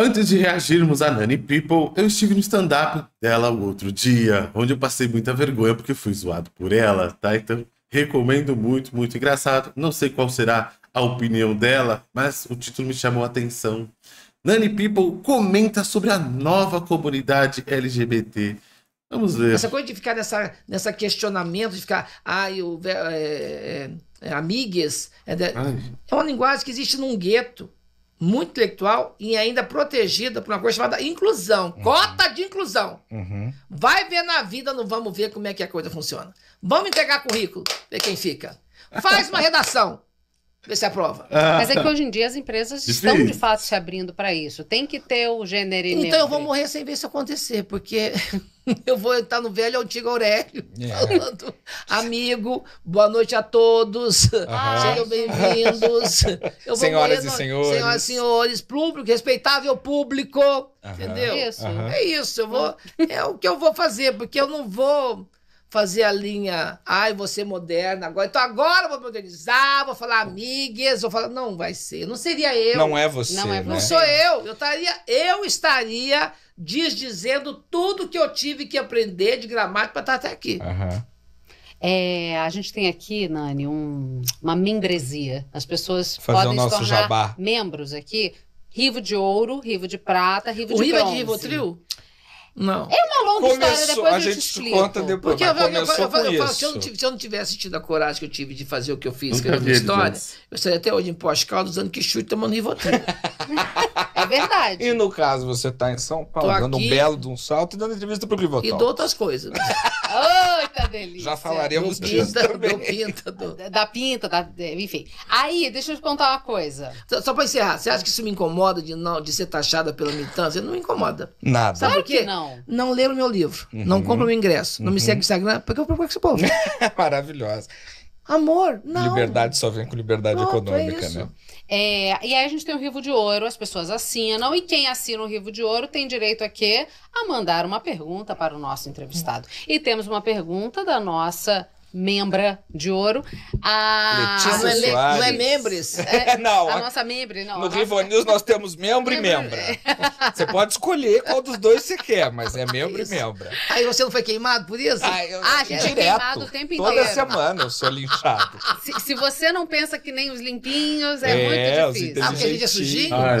Antes de reagirmos a Nani People, eu estive no stand-up dela o outro dia, onde eu passei muita vergonha porque fui zoado por ela, tá? Então, recomendo muito, muito engraçado. Não sei qual será a opinião dela, mas o título me chamou a atenção. Nani People comenta sobre a nova comunidade LGBT. Vamos ver. Essa coisa de ficar nessa, nessa questionamento, de ficar, ai, ah, o. É, é, é, amigas. É, de... é uma linguagem que existe num gueto muito intelectual e ainda protegida por uma coisa chamada inclusão, uhum. cota de inclusão. Uhum. Vai ver na vida, não vamos ver como é que a coisa funciona. Vamos entregar currículo, ver quem fica. Faz uma redação vê se aprova. Ah. Mas é que hoje em dia as empresas Difícil. estão de fato se abrindo para isso. Tem que ter o gênero Então eu vou morrer sem ver isso acontecer, porque eu vou estar no velho antigo Aurélio, é. falando, amigo, boa noite a todos, sejam bem-vindos. Senhoras morrer, e senhores. Senhoras e senhores, público, respeitável público, Aham. entendeu? Isso. É isso, eu vou, é o que eu vou fazer, porque eu não vou fazer a linha, ai, você é moderna agora. Então agora eu vou modernizar, vou falar amigues, vou falar, não vai ser, não seria eu. Não é você. Não, é, né? não sou eu. Eu estaria, eu estaria desdizendo tudo que eu tive que aprender de gramática para estar até aqui. Uhum. É, a gente tem aqui, Nani, um, uma membresia. As pessoas Fazer podem se tornar jabá. membros aqui. Rivo de ouro, rivo de prata, rivo o de rivo bronze. O rivo é de rivotril? Não. É uma longa Começou, história, depois a gente explico. conta depois. Porque eu, eu, eu, eu falo, se, eu não, se eu não tivesse tido a coragem que eu tive de fazer o que eu fiz, Nunca a história, antes. eu estaria até hoje em Pós-Caldas usando que chute tomando Rivotril. é verdade. E no caso, você está em São Paulo, Tô dando aqui, um belo de um salto e dando entrevista para o Rivotril. E dou outras coisas. Ô, né? Eita, delícia. Já falaremos do disso pinta, também. Do pinta, do... Da pinta, da... enfim. Aí, deixa eu te contar uma coisa. Só, só pra encerrar, você acha que isso me incomoda de, não, de ser taxada pela militância? Não me incomoda. Nada. Sabe claro que não. Não leram meu livro, uhum. não o meu ingresso, uhum. não me uhum. segue no Instagram, porque eu procuro esse povo. Maravilhosa. Amor, não. Liberdade só vem com liberdade Pronto, é econômica, é né? É, e aí a gente tem o Rivo de Ouro, as pessoas assinam, e quem assina o Rivo de Ouro tem direito a quê? A mandar uma pergunta para o nosso entrevistado. E temos uma pergunta da nossa membra de ouro. A Letícia ah, não, é, não é membres? É, é, não. A, a, nossa membre, não. No Rivo News nós temos membro e membra. Você pode escolher qual dos dois você quer, mas é membro isso. e membra. Aí você não foi queimado por isso? Ah, eu, ah, direto, é queimado o tempo inteiro. Toda semana eu sou linchado. se, se, você não pensa que nem os limpinhos, é, é muito difícil. Ah, porque a gente é sujinho? ah,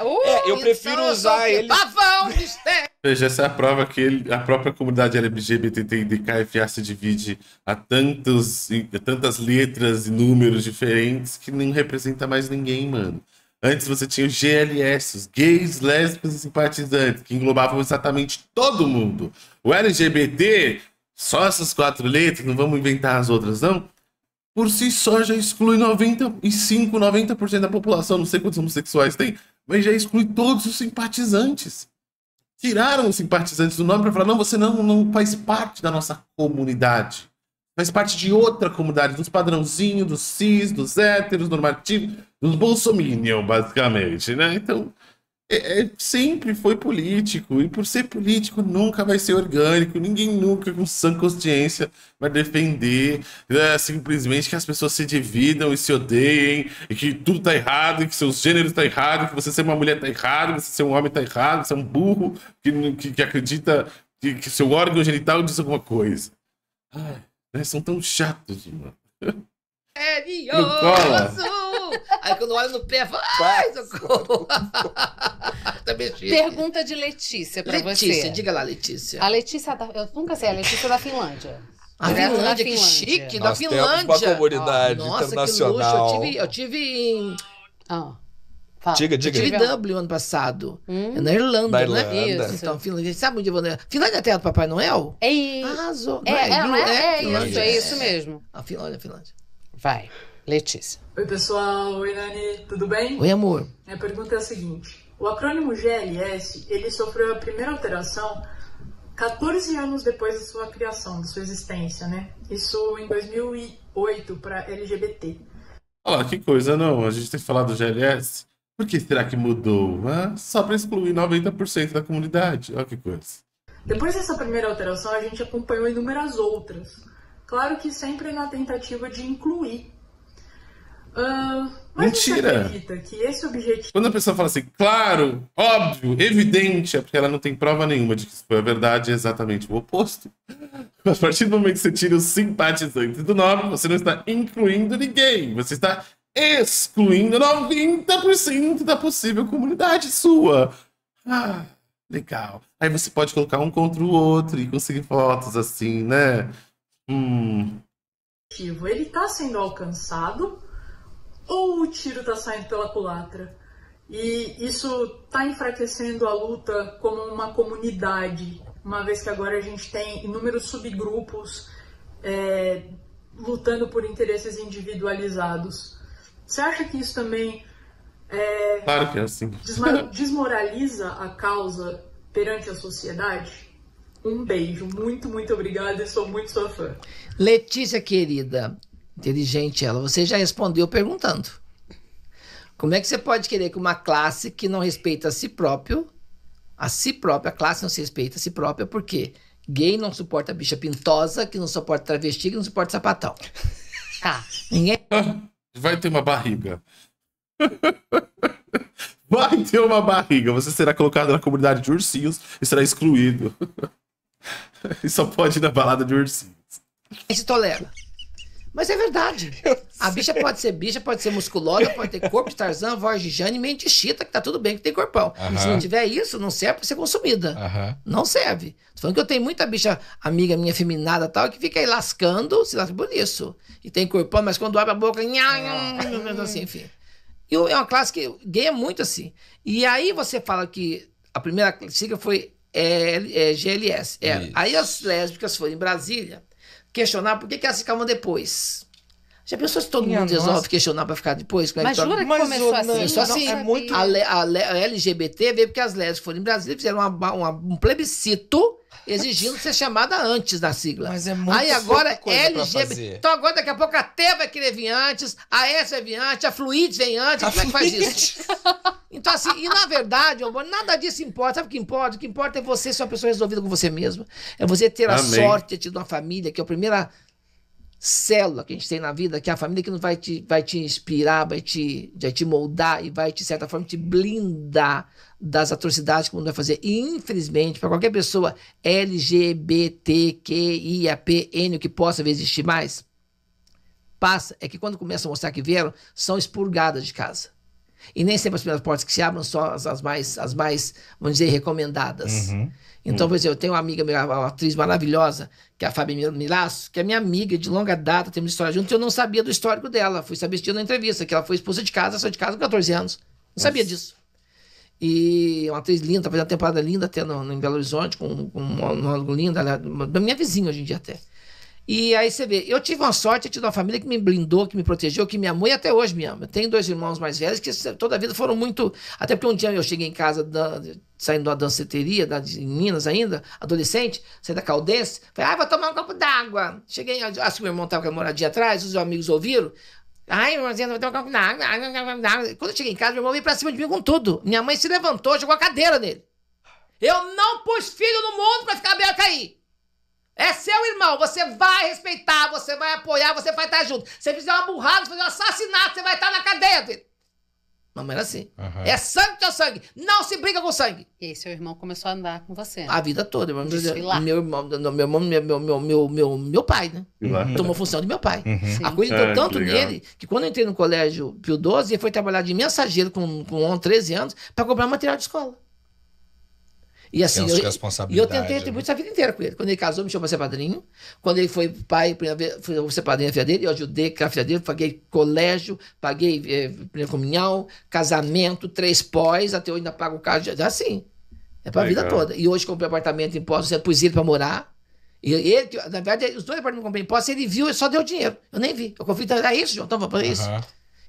ah, uh, é, eu prefiro então usar eles... ele. Pavão, mistério! Veja, essa é a prova que ele, a própria comunidade KFA se divide a, tantos, a tantas letras e números diferentes que não representa mais ninguém, mano. Antes você tinha o GLS, os gays, lésbicas e simpatizantes, que englobavam exatamente todo mundo. O LGBT, só essas quatro letras, não vamos inventar as outras, não? Por si só já exclui 95, 90% da população, não sei quantos homossexuais tem, mas já exclui todos os simpatizantes tiraram os simpatizantes do nome para falar: não, você não, não faz parte da nossa comunidade. Faz parte de outra comunidade, dos padrãozinhos, dos cis, dos héteros, normativos, dos bolsominion, basicamente, né? Então, é, é, sempre foi político, e por ser político nunca vai ser orgânico, ninguém nunca com sã consciência vai defender né, simplesmente que as pessoas se dividam e se odeiem, e que tudo tá errado, e que seus gêneros tá errado, que você ser uma mulher tá errado, que você ser um homem tá errado, que você é um burro que, que, que acredita que, que, seu órgão genital diz alguma coisa. Ai, né, são tão chatos, mano. É Não Aí quando olha no pé, fala, ai, socorro. tá mexendo. Pergunta de Letícia pra Letícia, você. Letícia, diga lá, Letícia. A Letícia, da, eu nunca sei, a Letícia da Finlândia. A Finlândia, Finlândia, que chique, Nós da Finlândia. Uma comunidade nossa, internacional. que luxo. Eu tive, eu tive em... Fala. Diga, diga. Eu tive Dublin ano passado. Hum? Na Irlanda, da Irlanda, Isso. Então, Finlândia. Sabe onde eu vou? Né? Finlândia é terra do Papai Noel? É isso. É, é, é, é, é, isso, é isso mesmo. A Finlândia, a Finlândia. Vai. Letícia. Oi, pessoal. Oi, Nani. Tudo bem? Oi, amor. Minha pergunta é a seguinte. O acrônimo GLS, ele sofreu a primeira alteração 14 anos depois da sua criação, da sua existência, né? Isso em 2008 para LGBT. Olha que coisa, não? Né, a gente tem falado do GLS. Por que será que mudou? Ah, só para excluir 90% da comunidade. Olha que coisa. Depois dessa primeira alteração, a gente acompanhou inúmeras outras. Claro que sempre na tentativa de incluir Uh, mas Mentira! Você acredita que esse objetivo. Quando a pessoa fala assim, claro, óbvio, evidente, é porque ela não tem prova nenhuma de que isso foi a verdade, é exatamente o oposto. A partir do momento que você tira os simpatizantes do nome, você não está incluindo ninguém, você está excluindo 90% da possível comunidade sua. Ah, legal. Aí você pode colocar um contra o outro e conseguir fotos assim, né? Hum. Ele está sendo alcançado ou o tiro está saindo pela culatra. E isso está enfraquecendo a luta como uma comunidade, uma vez que agora a gente tem inúmeros subgrupos é, lutando por interesses individualizados. Você acha que isso também é, claro que é assim. desmoraliza a causa perante a sociedade? Um beijo, muito, muito obrigada e sou muito sua fã. Letícia, querida, inteligente ela. Você já respondeu perguntando. Como é que você pode querer que uma classe que não respeita a si próprio, a si própria, a classe não se respeita a si própria, porque Gay não suporta bicha pintosa, que não suporta travesti, que não suporta sapatão. Ah, ninguém. Vai ter uma barriga. Vai ter uma barriga. Você será colocado na comunidade de ursinhos e será excluído. E só pode ir na balada de ursinhos. se tolera. Mas é verdade. A bicha pode ser bicha, pode ser musculosa, pode ter corpo de Tarzan, voz de Jane, mente chita, que tá tudo bem, que tem corpão. Uhum. Se não tiver isso, não serve pra ser consumida. Uhum. Não serve. Tô falando que eu tenho muita bicha amiga minha feminada tal, que fica aí lascando, se lasca por isso. E tem corpão, mas quando abre a boca, nha, nha, ah. assim, enfim. E é uma classe que ganha é muito assim. E aí você fala que a primeira sigla foi é, é GLS. É. Aí as lésbicas foram em Brasília questionar por que, que elas ficavam depois. Já pensou se todo Minha mundo nossa. resolve questionar para ficar depois? Como é mas que jura que começou assim? assim, é muito... a, a, a LGBT veio porque as lésbicas foram em Brasília fizeram uma, uma, um plebiscito exigindo ser chamada antes da sigla. Mas é muito Aí agora é LGBT. Então agora daqui a pouco a T vai querer vir antes, a S vai vir antes, a Fluid vem antes. A como é que faz isso? então assim, e na verdade, amor, nada disso importa. Sabe o que importa? O que importa é você ser uma pessoa resolvida com você mesma. É você ter Amém. a sorte de ter tido uma família, que é a primeira célula que a gente tem na vida, que é a família que não vai te, vai te inspirar, vai te, vai te moldar e vai, de certa forma, te blindar das atrocidades que o mundo vai fazer. E, infelizmente, para qualquer pessoa LGBTQIAPN, o que possa existir mais, passa é que quando começam a mostrar que vieram, são expurgadas de casa. E nem sempre as primeiras portas que se abram são as, as mais, as mais, vamos dizer, recomendadas. Uhum. Então, hum. por exemplo, eu tenho uma amiga, uma atriz maravilhosa, que é a Fabi Milasso, que é minha amiga de longa data, temos história juntos, e eu não sabia do histórico dela. Fui saber assistindo na entrevista, que ela foi expulsa de casa, saiu de casa com 14 anos. Não sabia disso. E é uma atriz linda, tá fazendo uma temporada linda até no, no, em Belo Horizonte, com, com é uma, linda, ela, minha vizinha hoje em dia até. E aí você vê, eu tive uma sorte, eu tive uma família que me blindou, que me protegeu, que me amou e até hoje me ama. Eu tenho dois irmãos mais velhos que toda a vida foram muito. Até porque um dia eu cheguei em casa da, saindo da danceteria, da, em Minas ainda, adolescente, saí da Caldense, falei, ah, vou tomar um copo d'água. Cheguei, acho assim, que meu irmão estava com a moradia atrás, os amigos ouviram. Ai, irmãzinha, vou tomar um copo d'água. Quando eu cheguei em casa, meu irmão veio pra cima de mim com tudo. Minha mãe se levantou, jogou a cadeira nele. Eu não pus filho no mundo para ficar aberto cair. É seu irmão, você vai respeitar, você vai apoiar, você vai estar junto. Se você fizer uma burrada, se fizer um assassinato, você vai estar na cadeia, filho. Não era assim. Uhum. É sangue que é sangue. Não se briga com sangue. E aí seu irmão começou a andar com você. A vida toda. meu irmão, meu, irmão meu, meu, meu, meu, meu, meu pai, né? Uhum. Tomou função de meu pai. Uhum. Acreditou é, tanto que nele que quando eu entrei no colégio Pio 12, ele foi trabalhar de mensageiro com, com 13 anos para comprar material de escola. E assim, eu, e eu tentei né? atribuir né? essa vida inteira com ele. Quando ele casou, me chamou para ser padrinho. Quando ele foi pai, primeira fui ser padrinho da filha dele, eu ajudei com a filha dele, paguei colégio, paguei é, primeira comunhão, casamento, três pós, até hoje ainda pago o carro, assim. É para a vida toda. E hoje comprei apartamento em Poços, eu é pus ele para morar. E ele, na verdade, os dois apartamentos que comprei em ele viu e só deu dinheiro. Eu nem vi. Eu confio, então, é isso, João, então vamos para isso. Uhum.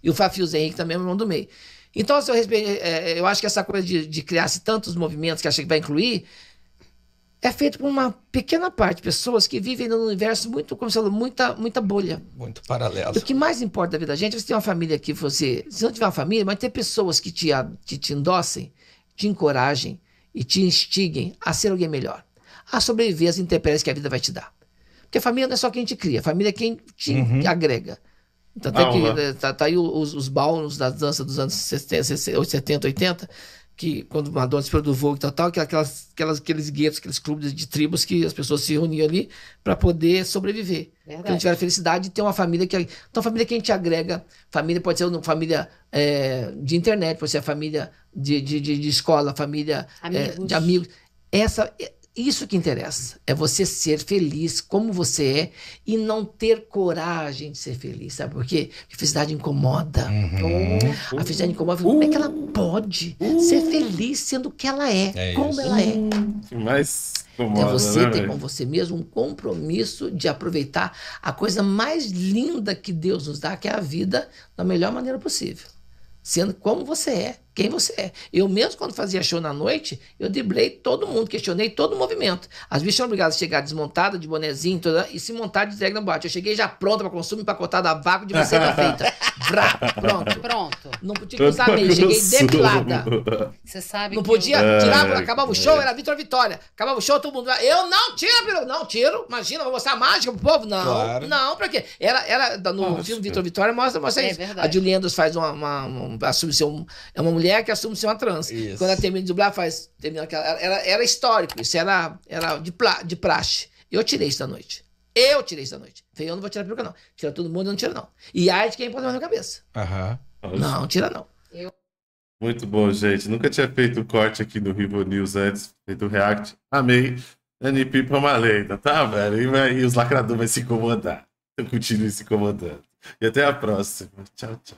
E o Fafio Zé Henrique também é o irmão do meio. Então, eu, respeito, é, eh, eh, eu acho que essa coisa de, de criar-se tantos movimentos que acha que vai incluir é feito por uma pequena parte de pessoas que vivem num universo muito, como se falou, muita, muita bolha. Muito paralelo. E o que mais importa da vida da gente é você ter uma família que você. Se não tiver uma família, mas ter pessoas que te, te, te endossem, te encorajem e te instiguem a ser alguém melhor, a sobreviver às intempéries que a vida vai te dar. Porque a família não é só quem te cria, a família é quem te uhum. agrega. Tanto que né, tá, tá, aí os, os baunos das danças dos anos 70, 80, que quando Madonna se do Vogue e tal, tal que aquelas, aquelas, aqueles guetos, aqueles clubes de tribos que as pessoas se reuniam ali para poder sobreviver. Verdade. Então tiver a felicidade de ter uma família que. Então, a família que a gente agrega, família pode ser uma família é, de internet, pode ser a família de, de, de, de escola, família amigos. É, de amigos. Essa, isso que interessa é você ser feliz como você é e não ter coragem de ser feliz, sabe por quê? felicidade incomoda. Uhum. A felicidade incomoda. Uhum. Como é que ela uh! pode uhum. ser feliz sendo o que ela é, é como isso. ela é? Uh! Mas é incomoda, é você né, ter com você mesmo um compromisso de aproveitar a coisa mais linda que Deus nos dá, que é a vida, da melhor maneira possível, sendo como você é quem você é. Eu mesmo, quando fazia show na noite, eu driblei todo mundo, questionei todo o movimento. As bichas são obrigadas a chegar desmontada, de bonezinho, toda, e se montar de drag na boate. Eu cheguei já pronta para consumo, empacotada a vácuo de receita feita. pronto. Pronto. Não podia usar meio, cheguei depilada. Você sabe Não podia eu... tirar, é. acabava o show, é. era Vitor Vitória. Acabava o show, todo mundo... Eu não tiro, não tiro. Imagina, vou mostrar a mágica pro povo. Não, claro. não, pra quê? Era, era no Nossa. filme Vitor Vitória, mostra, mostra é isso. Verdade. A Juliana faz uma... uma, uma, uma, uma, é uma mulher mulher que assume ser uma trans. Isso. Quando ela termina de dublar, faz. Termina aquela, era, era histórico, isso era, era de, pra, de praxe. Eu tirei isso da noite. Eu tirei isso da noite. Falei, eu não vou tirar a peruca, não. Tira todo mundo, eu não tiro, não. E de quem é pode mais na cabeça. Aham. Uhum. Não, tira, não. Eu... Muito bom, gente. Nunca tinha feito o corte aqui do Rivo News antes, feito o React. Amei. NP pra é uma lenda, tá, velho? E, e os lacradores vão se incomodar. Eu continuo se incomodando. E até a próxima. Tchau, tchau.